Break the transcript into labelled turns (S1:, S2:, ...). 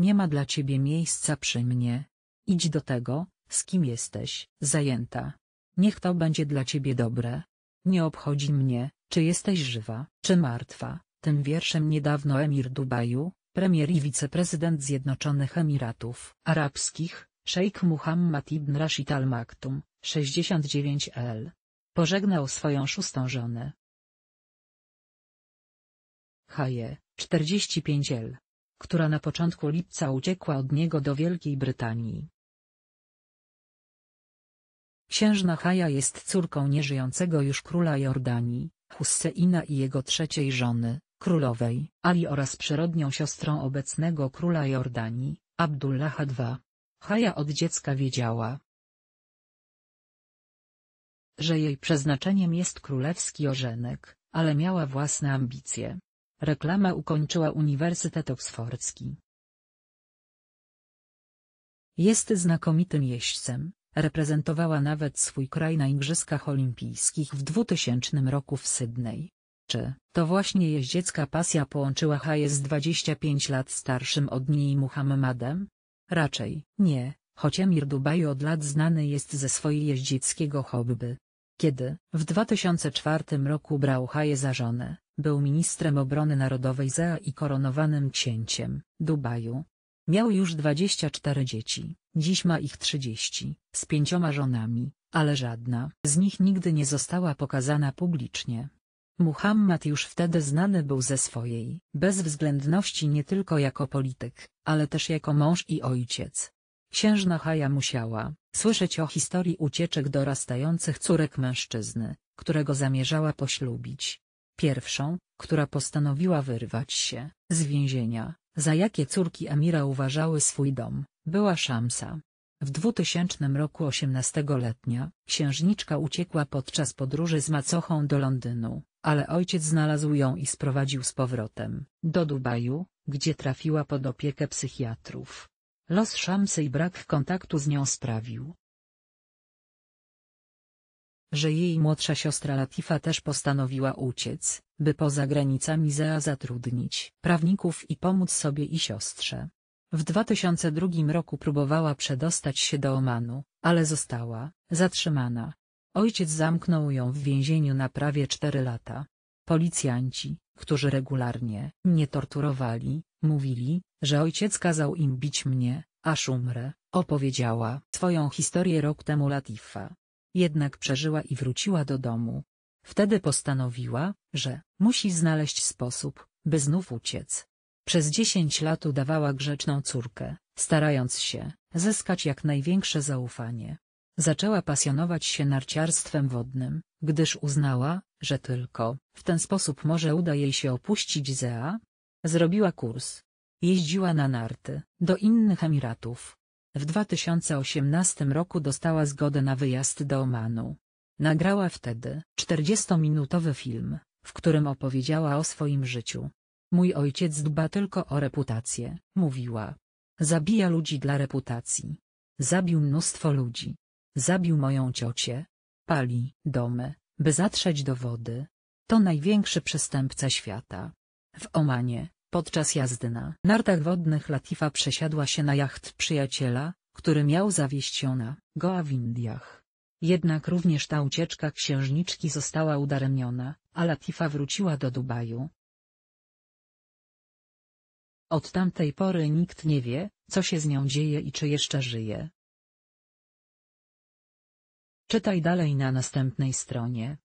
S1: Nie ma dla ciebie miejsca przy mnie. Idź do tego, z kim jesteś, zajęta. Niech to będzie dla ciebie dobre. Nie obchodzi mnie, czy jesteś żywa, czy martwa. Tym wierszem niedawno emir Dubaju, premier i wiceprezydent Zjednoczonych Emiratów Arabskich, szejk Muhammad ibn Rashid Al Maktum, 69L, pożegnał swoją szóstą żonę. Haje, 45L która na początku lipca uciekła od niego do Wielkiej Brytanii. Księżna Haja jest córką nieżyjącego już króla Jordanii, Husseina i jego trzeciej żony, królowej Ali oraz przyrodnią siostrą obecnego króla Jordanii, Abdullaha II. Haja od dziecka wiedziała, że jej przeznaczeniem jest królewski ożenek, ale miała własne ambicje. Reklama ukończyła Uniwersytet Oksfordzki. Jest znakomitym jeźdźcem, reprezentowała nawet swój kraj na Igrzyskach Olimpijskich w 2000 roku w Sydney. Czy to właśnie jeździecka pasja połączyła Haję z 25 lat starszym od niej Muhammadem? Raczej nie, choć Emir Dubaju od lat znany jest ze swojej jeździeckiego hobby, kiedy w 2004 roku brał Haje za żonę, był ministrem obrony narodowej ZEA i koronowanym księciem Dubaju. Miał już 24 dzieci, dziś ma ich 30, z pięcioma żonami, ale żadna z nich nigdy nie została pokazana publicznie. Muhammad już wtedy znany był ze swojej bezwzględności nie tylko jako polityk, ale też jako mąż i ojciec. Księżna Haja musiała słyszeć o historii ucieczek dorastających córek mężczyzny, którego zamierzała poślubić. Pierwszą, która postanowiła wyrwać się z więzienia, za jakie córki Amira uważały swój dom, była Szamsa. W 2000 roku 18-letnia księżniczka uciekła podczas podróży z macochą do Londynu, ale ojciec znalazł ją i sprowadził z powrotem do Dubaju, gdzie trafiła pod opiekę psychiatrów. Los Szamsy i brak kontaktu z nią sprawił, że jej młodsza siostra Latifa też postanowiła uciec, by poza granicami ZEA zatrudnić prawników i pomóc sobie i siostrze. W 2002 roku próbowała przedostać się do Omanu, ale została zatrzymana. Ojciec zamknął ją w więzieniu na prawie cztery lata. Policjanci, którzy regularnie mnie torturowali, mówili, że ojciec kazał im bić mnie, aż umrę, opowiedziała swoją historię rok temu Latifa. Jednak przeżyła i wróciła do domu. Wtedy postanowiła, że musi znaleźć sposób, by znów uciec. Przez dziesięć lat udawała grzeczną córkę, starając się zyskać jak największe zaufanie. Zaczęła pasjonować się narciarstwem wodnym, gdyż uznała, że tylko w ten sposób może uda jej się opuścić Zea. Zrobiła kurs. Jeździła na narty do innych Emiratów. W 2018 roku dostała zgodę na wyjazd do Omanu. Nagrała wtedy 40-minutowy film, w którym opowiedziała o swoim życiu. Mój ojciec dba tylko o reputację, mówiła. Zabija ludzi dla reputacji. Zabił mnóstwo ludzi. Zabił moją ciocię, pali domy, by zatrzeć do wody. To największy przestępca świata. W Omanie, podczas jazdy na nartach wodnych Latifa przesiadła się na jacht przyjaciela, który miał zawieść ją na Goa w Indiach. Jednak również ta ucieczka księżniczki została udaremniona, a Latifa wróciła do Dubaju. Od tamtej pory nikt nie wie, co się z nią dzieje i czy jeszcze żyje. Czytaj dalej na następnej stronie.